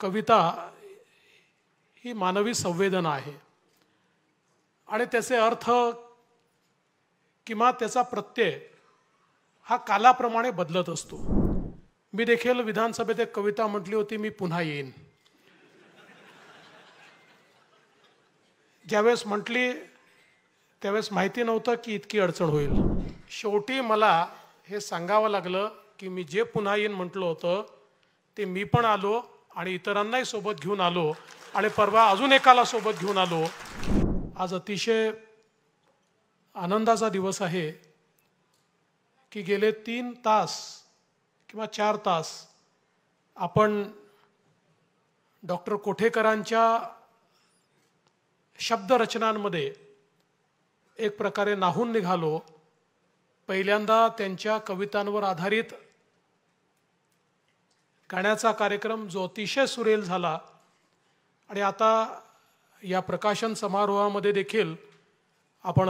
कविता ही मानवी संवेदना आहे आणि त्याचे अर्थ किंवा त्याचा प्रत्यय हा कालाप्रमाणे बदलत असतो मी देखील विधानसभेत एक कविता म्हटली होती मी पुन्हा येईन ज्यावेळेस म्हटली त्यावेळेस माहिती नव्हतं की इतकी अडचण होईल शेवटी मला हे सांगावं लागलं की मी जे पुन्हा येईन म्हटलं होतं ते मी पण आलो आणि इतरांनाही सोबत घेऊन आलो आणि परवा अजून एकाला सोबत घेऊन आलो आज अतिशय आनंदाचा दिवस आहे की गेले तीन तास किंवा चार तास आपण डॉक्टर कोठेकरांच्या शब्दरचनांमध्ये एक प्रकारे नाहून निघालो पहिल्यांदा त्यांच्या कवितांवर आधारित गाण्याचा कार्यक्रम जो अतिशय सुरेल झाला आणि आता या प्रकाशन समारोहामध्ये देखील आपण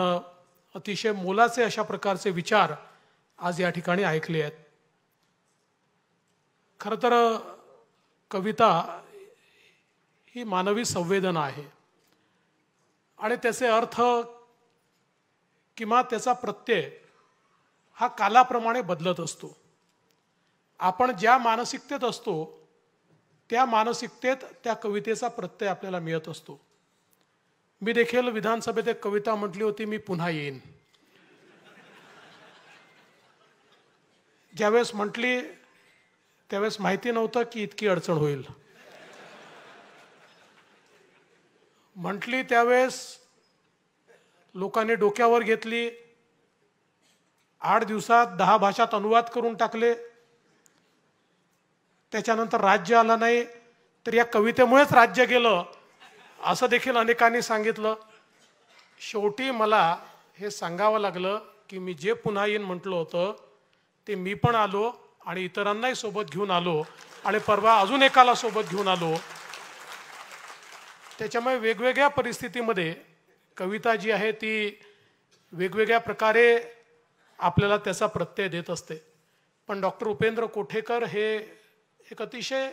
अतिशय मोलाचे अशा प्रकारचे विचार आज या ठिकाणी ऐकले आहेत खरं तर कविता ही मानवी संवेदना आहे आणि त्याचे अर्थ किंवा त्याचा प्रत्यय हा कालाप्रमाणे बदलत असतो आपण ज्या मानसिकतेत असतो त्या मानसिकतेत त्या कवितेचा प्रत्यय आपल्याला मिळत असतो मी देखील विधानसभेत एक कविता म्हटली होती मी पुन्हा येईन ज्यावेळेस म्हटली त्यावेळेस माहिती नव्हतं की इतकी अडचण होईल म्हटली त्यावेळेस लोकांनी डोक्यावर घेतली आठ दिवसात दहा भाषात अनुवाद करून टाकले त्याच्यानंतर राज्य आलं नाही तर या कवितेमुळेच राज्य गेलं असं देखील अनेकांनी सांगितलं शेवटी मला हे सांगावं लागलं की मी जे पुन्हा येईन म्हटलं होतं ते मी पण आलो आणि इतरांनाही सोबत घेऊन आलो आणि परवा अजून एकाला सोबत घेऊन आलो त्याच्यामुळे वेगवेगळ्या परिस्थितीमध्ये कविता जी आहे ती वेगवेगळ्या प्रकारे आपल्याला त्याचा प्रत्यय देत असते पण डॉक्टर उपेंद्र कोठेकर हे एक अतिशय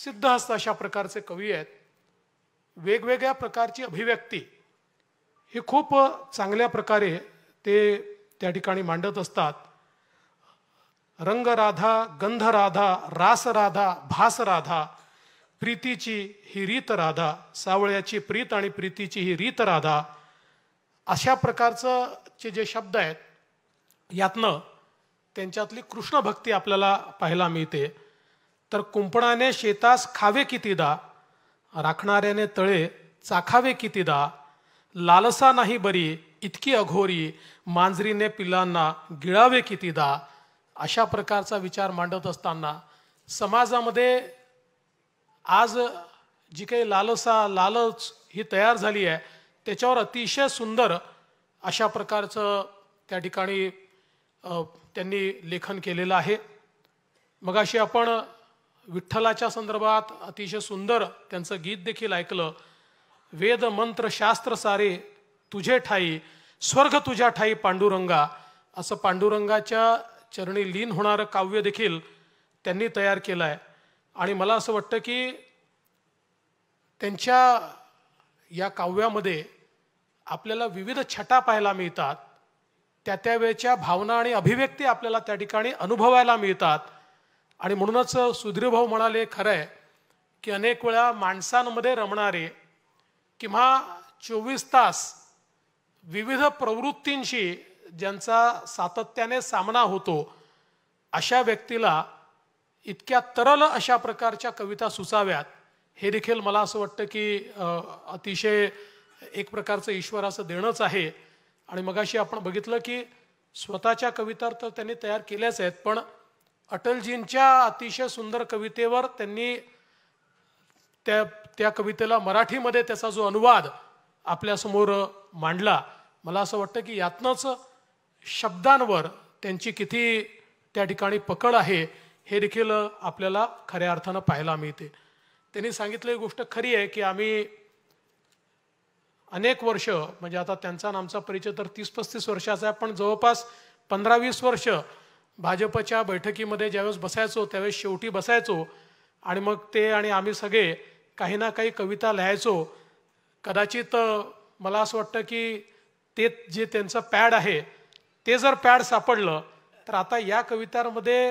सिद्धहस्त अशा प्रकारचे कवी आहेत वेगवेगळ्या प्रकारची अभिव्यक्ती ही खूप चांगल्या प्रकारे ते त्या ठिकाणी मांडत असतात रंगराधा गंधराधा रासराधा भासराधा प्रीतीची ही रीत राधा सावळ्याची प्रीत आणि प्रीतीची ही रीत राधा अशा प्रकारचं जे शब्द आहेत यातनं त्यांच्यातली कृष्णभक्ती आपल्याला पाहायला मिळते तर कुंपणाने शेतास खावे कितीदा राखणाऱ्याने तळे चाखावे कितीदा लालसा नाही बरी इतकी अघोरी मांजरीने पिल्लांना गिळावे कितीदा अशा प्रकारचा विचार मांडत असताना समाजामध्ये आज जी काही लालसा लालच ही तयार झाली आहे त्याच्यावर अतिशय सुंदर अशा प्रकारचं त्या ठिकाणी त्यांनी लेखन केलेलं आहे मग अशी आपण विठ्ठलाच्या संदर्भात अतिशय सुंदर त्यांचं गीत देखील ऐकलं वेद मंत्र शास्त्र सारे तुझे ठाई स्वर्ग तुझ्या ठाई पांडुरंगा असं पांडुरंगाच्या चरणी लीन होणारं काव्य देखील त्यांनी तयार केलं आहे आणि मला असं वाटतं की त्यांच्या या काव्यामध्ये आपल्याला विविध छटा पाहायला मिळतात त्या त्यावेळेच्या भावना आणि अभिव्यक्ती आपल्याला त्या ठिकाणी अनुभवायला मिळतात आणि म्हणूनच भाऊ म्हणाले खरं आहे की अनेक वेळा माणसांमध्ये रमणारे किंवा चोवीस तास विविध प्रवृत्तींशी ज्यांचा सातत्याने सामना होतो अशा व्यक्तीला इतक्या तरल अशा प्रकारच्या कविता सुचाव्यात हे देखील मला असं वाटतं की अतिशय एक प्रकारचं ईश्वराचं देणंच आहे आणि मगाशी आपण बघितलं की स्वतःच्या कविता तर त्यांनी तयार केल्याच आहेत पण अटलजींच्या अतिशय सुंदर कवितेवर त्यांनी त्या त्या कवितेला मराठीमध्ये त्याचा जो अनुवाद आपल्यासमोर मांडला मला असं वाटतं की यातनंच शब्दांवर त्यांची किती त्या ठिकाणी पकड आहे हे देखील आपल्याला खऱ्या अर्थानं पाहायला मिळते त्यांनी सांगितलेली गोष्ट खरी आहे की आम्ही अनेक वर्ष म्हणजे आता त्यांचा आमचा परिचय तर तीस पस्तीस वर्षाचा आहे पण जवळपास पंधरा वीस वर्ष भाजपच्या बैठकीमध्ये ज्यावेळेस बसायचो त्यावेळेस शेवटी बसायचो आणि मग ते आणि आम्ही सगळे काही ना काही कविता लिहायचो कदाचित मला असं वाटतं की ते जे त्यांचं पॅड आहे ते जर पॅड सापडलं तर आता या कवितांमध्ये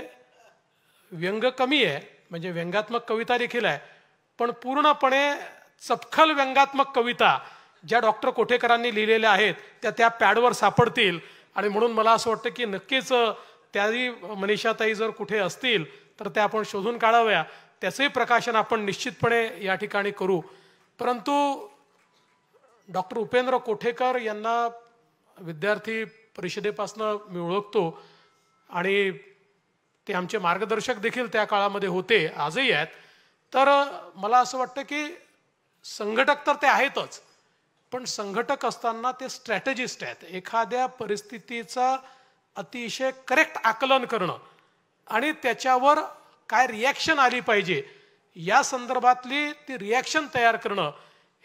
व्यंग कमी आहे म्हणजे व्यंगात्मक कविता देखील आहे पण पूर्णपणे चपखल व्यंगात्मक कविता ज्या डॉक्टर कोठेकरांनी लिहिलेल्या आहेत त्या त्या पॅडवर सापडतील आणि म्हणून मला असं वाटतं की नक्कीच त्याही मनिषाताई जर कुठे असतील तर त्या आपण शोधून काढाव्या त्याचंही प्रकाशन आपण निश्चितपणे या ठिकाणी करू परंतु डॉक्टर उपेंद्र कोठेकर यांना विद्यार्थी परिषदेपासनं मी ओळखतो आणि ते आमचे मार्गदर्शक देखील त्या काळामध्ये होते आजही आहेत तर मला असं वाटतं की संघटक तर ते आहेतच पण संघटक असताना ते स्ट्रॅटेजिस्ट आहेत एखाद्या परिस्थितीचा अतिशय करेक्ट आकलन करणं आणि त्याच्यावर काय रिॲक्शन आली पाहिजे या संदर्भातली ती रिॲक्शन तयार करणं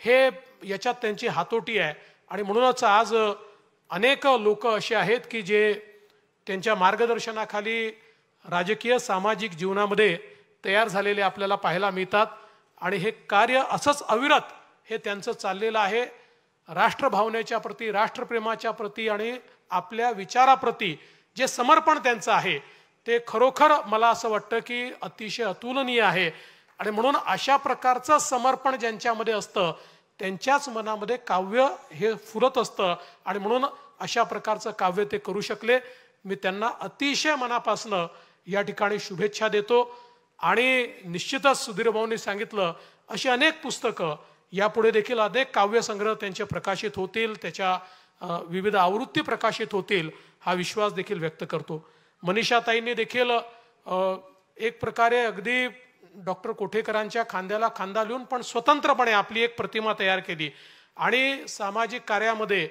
हे याच्यात त्यांची हातोटी आहे आणि म्हणूनच आज अनेक लोक असे आहेत की जे त्यांच्या मार्गदर्शनाखाली राजकीय सामाजिक जीवनामध्ये तयार झालेले आपल्याला पाहायला मिळतात आणि हे कार्य असंच अविरत हे त्यांचं चाललेलं आहे राष्ट्रभावनेच्या प्रती राष्ट्रप्रेमाच्या प्रती आणि आपल्या विचाराप्रती जे समर्पण त्यांचं आहे ते खरोखर मला असं वाटतं की अतिशय अतुलनीय आहे आणि म्हणून अशा प्रकारचं समर्पण ज्यांच्यामध्ये असतं त्यांच्याच मनामध्ये काव्य हे फुरत असतं आणि म्हणून अशा प्रकारचं काव्य ते करू शकले मी त्यांना अतिशय मनापासनं या ठिकाणी शुभेच्छा देतो आणि निश्चितच सुधीर भाऊंनी सांगितलं अशी अनेक पुस्तकं यापुढे देखील अनेक काव्यसंग्रह त्यांचे प्रकाशित होतील त्याच्या विविध आवृत्ती प्रकाशित होतील हा विश्वास देखील व्यक्त करतो मनीषाताईंनी देखील एक प्रकारे अगदी डॉक्टर कोठेकरांच्या खांद्याला खांदा लिहून पण स्वतंत्रपणे आपली एक प्रतिमा तयार केली आणि सामाजिक कार्यामध्ये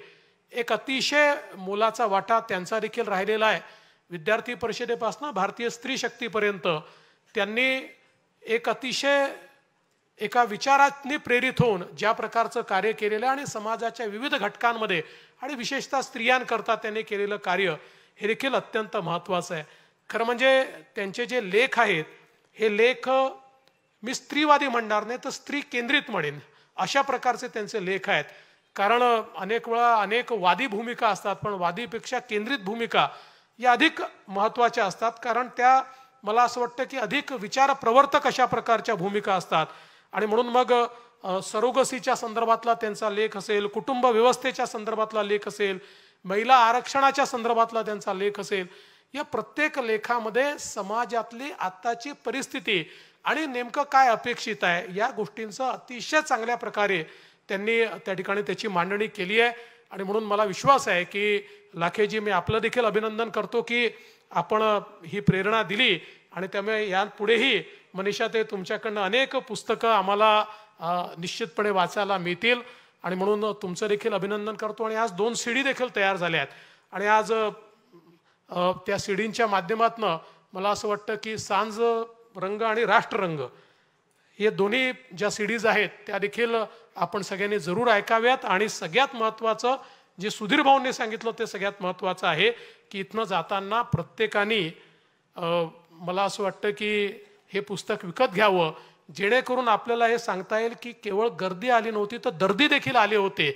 एक अतिशय मोलाचा वाटा त्यांचा देखील राहिलेला आहे विद्यार्थी परिषदेपासून भारतीय स्त्री शक्तीपर्यंत त्यांनी एक अतिशय एका विचारातनी प्रेरित होऊन ज्या प्रकारचं कार्य केलेलं आणि समाजाच्या विविध घटकांमध्ये आणि विशेषतः स्त्रियांकरता त्यांनी केलेलं कार्य हे देखील अत्यंत महत्त्वाचं आहे खरं म्हणजे त्यांचे जे लेख आहेत हे लेख मी स्त्रीवादी म्हणणार नाही तर स्त्री केंद्रित म्हणेन अशा प्रकारचे त्यांचे लेख आहेत कारण अनेक वेळा अनेक वादी भूमिका असतात पण वादीपेक्षा केंद्रित भूमिका या अधिक महत्त्वाच्या असतात कारण त्या मला असं वाटतं की अधिक विचार प्रवर्तक अशा प्रकारच्या भूमिका असतात आणि म्हणून मग सरोगसीच्या संदर्भातला त्यांचा लेख असेल कुटुंब व्यवस्थेच्या संदर्भातला लेख असेल महिला आरक्षणाच्या संदर्भातला त्यांचा लेख असेल या प्रत्येक लेखामध्ये समाजातली आत्ताची परिस्थिती आणि नेमकं काय अपेक्षित आहे या गोष्टींचं अतिशय चांगल्या प्रकारे त्यांनी त्या ठिकाणी त्याची मांडणी केली आहे आणि म्हणून मला विश्वास आहे की लाखेजी मी आपलं देखील अभिनंदन करतो की आपण ही प्रेरणा दिली आणि त्यामुळे यापुढेही मनीषा ते तुमच्याकडनं अनेक पुस्तकं आम्हाला निश्चितपणे वाचायला मिळतील आणि म्हणून तुमचं देखील अभिनंदन करतो आणि आज दोन सीडी देखील तयार झाल्या आहेत आणि आज त्या सीडींच्या माध्यमातनं मला असं वाटतं की सांज रंग आणि राष्ट्ररंग हे दोन्ही ज्या सीडीज आहेत त्या देखील आपण सगळ्यांनी जरूर ऐकाव्यात आणि सगळ्यात महत्त्वाचं जे सुधीर भाऊंनी सांगितलं ते सगळ्यात महत्त्वाचं आहे की इथनं जाताना प्रत्येकाने मला असं वाटतं की हे पुस्तक विकत घ्यावं जेणेकरून आपल्याला हे सांगता येईल की केवळ गर्दी आली नव्हती तर दर्दी देखील आले होते